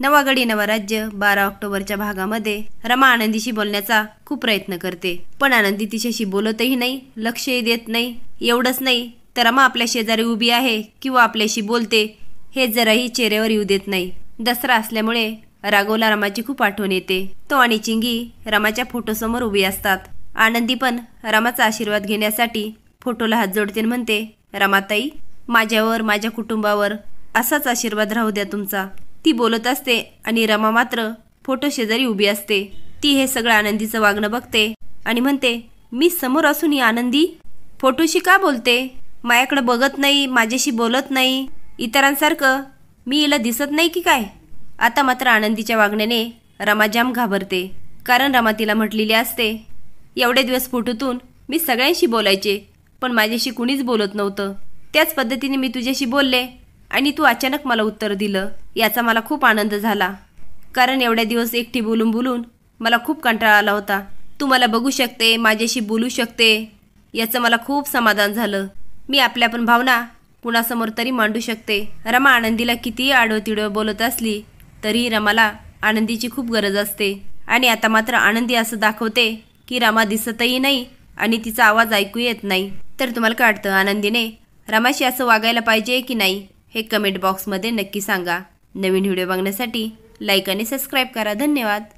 नवा राज्य बारा ऑक्टोबरच्या भागामध्ये रमा आनंदीशी बोलण्याचा खूप प्रयत्न करते पण आनंदी तिच्याशी बोलतही नाही लक्षही देत नाही एवढंच नाही तर रमा आपल्या शेजारी उभी आहे किंवा आपल्याशी बोलते हे जराही चेहऱ्यावर येऊ देत नाही दसरा असल्यामुळे राघवला रमाची खूप आठवण येते तो आणि चिंगी रमाच्या फोटोसमोर उभी असतात आनंदी पण रमाचा आशीर्वाद घेण्यासाठी फोटोला हात जोडते म्हणते रमाताई माझ्यावर माझ्या कुटुंबावर असाच आशीर्वाद राहू द्या तुमचा ती बोलत असते आणि रमा मात्र फोटो शेजारी उभी असते ती हे सगळं आनंदीचं वागणं बघते आणि म्हणते मी समोर असून ही आनंदी फोटोशी का बोलते मायाकडे बघत नाही माझ्याशी बोलत नाही इतरांसारखं मी हिला दिसत नाही की काय आता मात्र आनंदीच्या वागण्याने रमा जाम घाबरते कारण रमा तिला म्हटलेली असते एवढे दिवस फोटोतून मी सगळ्यांशी बोलायचे पण माझ्याशी कुणीच बोलत नव्हतं त्याच पद्धतीने मी तुझ्याशी बोलले आणि तू अचानक मला उत्तर दिलं याचा मला खूप आनंद झाला कारण एवढ्या दिवस एकटी बोलून बोलून मला खूप कंटाळा आला होता तू मला बघू शकते माझ्याशी बोलू शकते याचं मला खूप समाधान झालं मी आपल्या पण भावना कुणासमोर तरी मांडू शकते रमा आनंदीला कितीही आडवतिडव बोलत असली तरीही रमाला आनंदीची खूप गरज असते आणि आता मात्र आनंदी असं दाखवते की रमा दिसतही नाही आणि तिचा आवाज ऐकू येत नाही तर तुम्हाला काय वाटतं आनंदीने रमाशी असं वागायला पाहिजे की नाही हे कमेंट बॉक्समध्ये नक्की सांगा नवीन व्हिडिओ बघण्यासाठी लाईक आणि सबस्क्राईब करा धन्यवाद